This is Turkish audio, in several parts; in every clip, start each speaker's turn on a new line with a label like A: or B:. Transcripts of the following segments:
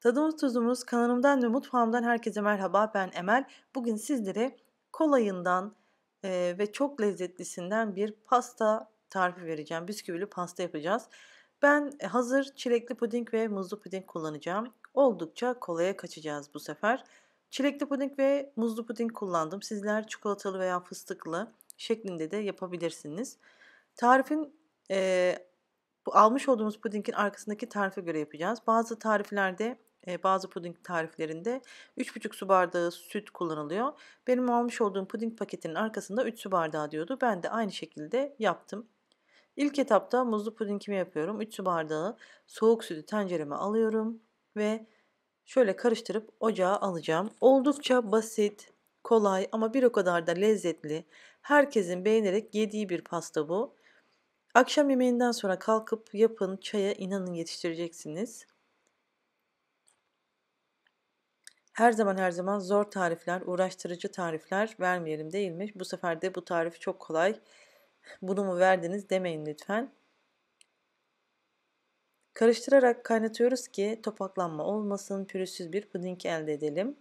A: Tadımız tuzumuz kanalımdan ve mutfağımdan herkese merhaba ben Emel. Bugün sizlere kolayından e, ve çok lezzetlisinden bir pasta tarifi vereceğim. Bisküvili pasta yapacağız. Ben e, hazır çilekli puding ve muzlu puding kullanacağım. Oldukça kolaya kaçacağız bu sefer. Çilekli puding ve muzlu puding kullandım. Sizler çikolatalı veya fıstıklı şeklinde de yapabilirsiniz. Tarifin e, almış olduğumuz pudingin arkasındaki tarife göre yapacağız. Bazı tariflerde bazı puding tariflerinde 3,5 su bardağı süt kullanılıyor. Benim almış olduğum puding paketinin arkasında 3 su bardağı diyordu. Ben de aynı şekilde yaptım. İlk etapta muzlu pudingimi yapıyorum. 3 su bardağı soğuk sütü tencereme alıyorum ve şöyle karıştırıp ocağa alacağım. Oldukça basit, kolay ama bir o kadar da lezzetli. Herkesin beğenerek yediği bir pasta bu. Akşam yemeğinden sonra kalkıp yapın, çaya inanın yetiştireceksiniz. Her zaman her zaman zor tarifler, uğraştırıcı tarifler vermeyelim değil mi? Bu sefer de bu tarif çok kolay. Bunu mu verdiniz demeyin lütfen. Karıştırarak kaynatıyoruz ki topaklanma olmasın, pürüzsüz bir puding elde edelim.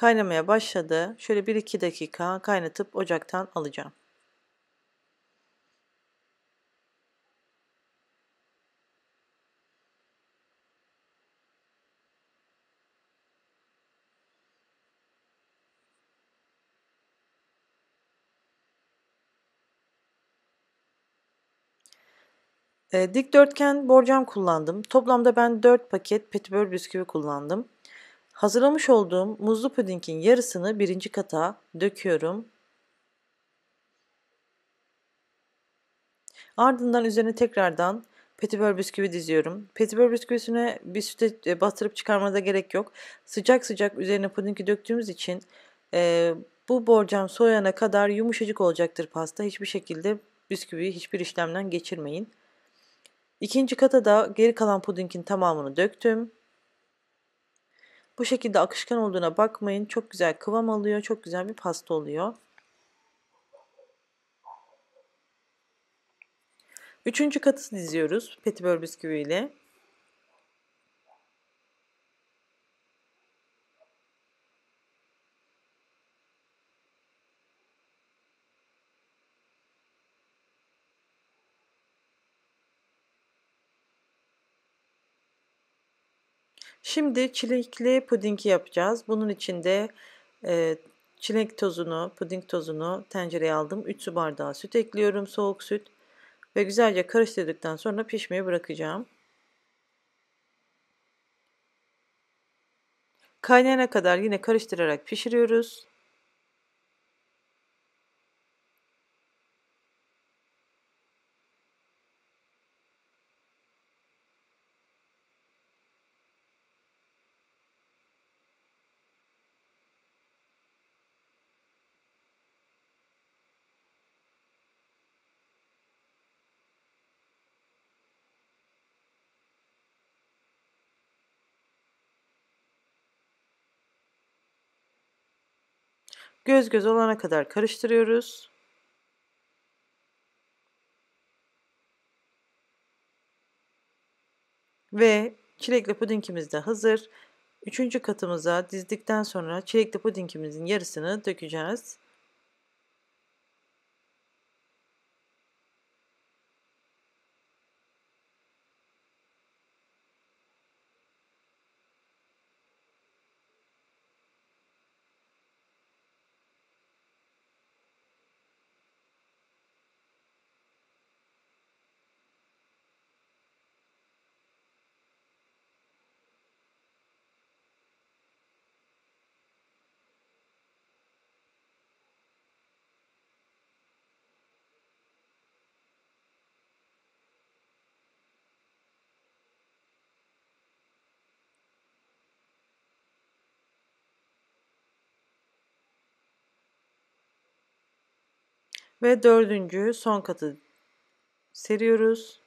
A: Kaynamaya başladı. Şöyle 1-2 dakika kaynatıp ocaktan alacağım. Ee, dikdörtgen borcam kullandım. Toplamda ben 4 paket petibör bisküvi kullandım. Hazırlamış olduğum muzlu pudingin yarısını birinci kata döküyorum. Ardından üzerine tekrardan petibör bisküvi diziyorum. Petibör bisküvisine bir süte e, bastırıp çıkarmada gerek yok. Sıcak sıcak üzerine pudingi döktüğümüz için e, bu borcam soğuyana kadar yumuşacık olacaktır pasta. Hiçbir şekilde bisküviyi hiçbir işlemden geçirmeyin. İkinci kata da geri kalan pudingin tamamını döktüm. Bu şekilde akışkan olduğuna bakmayın. Çok güzel kıvam alıyor. Çok güzel bir pasta oluyor. Üçüncü katı diziyoruz petibör bisküvi ile. Şimdi çilekli pudingi yapacağız. Bunun için de e, çilek tozunu, puding tozunu tencereye aldım. 3 su bardağı süt ekliyorum, soğuk süt. Ve güzelce karıştırdıktan sonra pişmeye bırakacağım. Kaynayana kadar yine karıştırarak pişiriyoruz. Göz göz olana kadar karıştırıyoruz. Ve çilekli pudingimiz de hazır. Üçüncü katımıza dizdikten sonra çilekli pudingimizin yarısını dökeceğiz. Ve dördüncü son katı seriyoruz.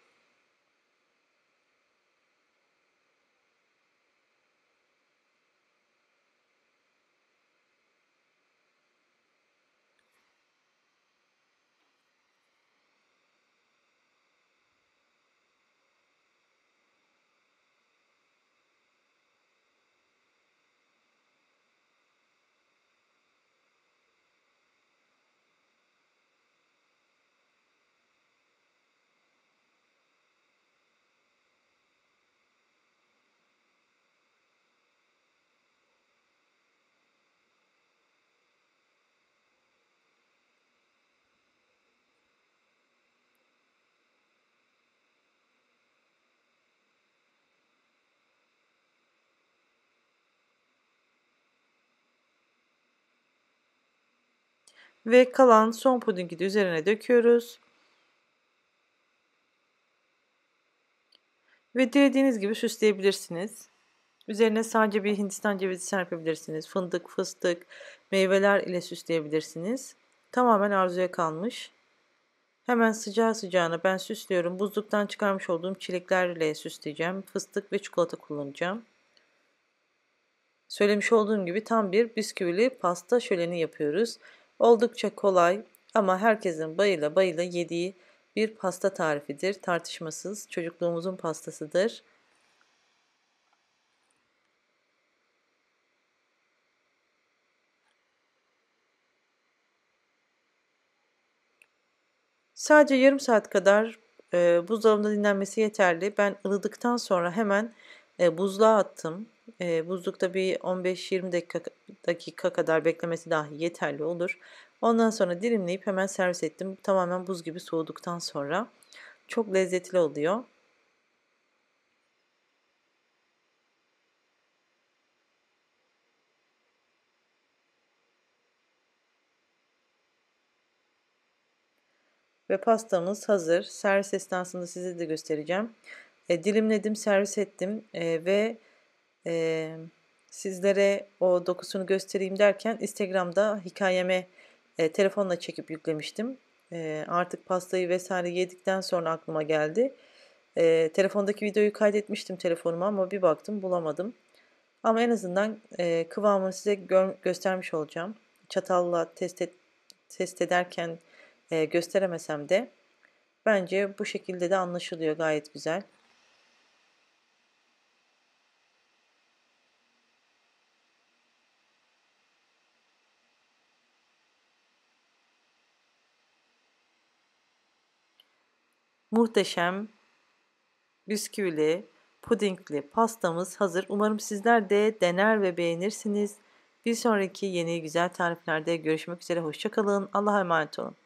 A: Ve kalan son pudingi de üzerine döküyoruz. Ve dilediğiniz gibi süsleyebilirsiniz. Üzerine sadece bir hindistan cevizi serpebilirsiniz. Fındık, fıstık, meyveler ile süsleyebilirsiniz. Tamamen arzuya kalmış. Hemen sıcağı sıcağına ben süslüyorum. Buzluktan çıkarmış olduğum çileklerle süsleyeceğim. Fıstık ve çikolata kullanacağım. Söylemiş olduğum gibi tam bir bisküvili pasta şöleni yapıyoruz. Oldukça kolay ama herkesin bayıla bayıla yediği bir pasta tarifidir. Tartışmasız çocukluğumuzun pastasıdır. Sadece yarım saat kadar e, buzdolabında dinlenmesi yeterli. Ben ılıdıktan sonra hemen e, buzluğa attım. E, buzlukta bir 15-20 dakika, dakika kadar beklemesi dahi yeterli olur. Ondan sonra dilimleyip hemen servis ettim. Tamamen buz gibi soğuduktan sonra çok lezzetli oluyor. Ve pastamız hazır. Servis esnasında size de göstereceğim. E, dilimledim, servis ettim e, ve e, sizlere o dokusunu göstereyim derken Instagram'da hikayeme e, telefonla çekip yüklemiştim. E, artık pastayı vesaire yedikten sonra aklıma geldi. E, telefondaki videoyu kaydetmiştim telefonuma ama bir baktım bulamadım. Ama en azından e, kıvamını size gö- göstermiş olacağım. Çatalla test, et, test ederken e, gösteremesem de bence bu şekilde de anlaşılıyor gayet güzel. muhteşem bisküvili, pudingli pastamız hazır. Umarım sizler de dener ve beğenirsiniz. Bir sonraki yeni güzel tariflerde görüşmek üzere. Hoşçakalın. Allah'a emanet olun.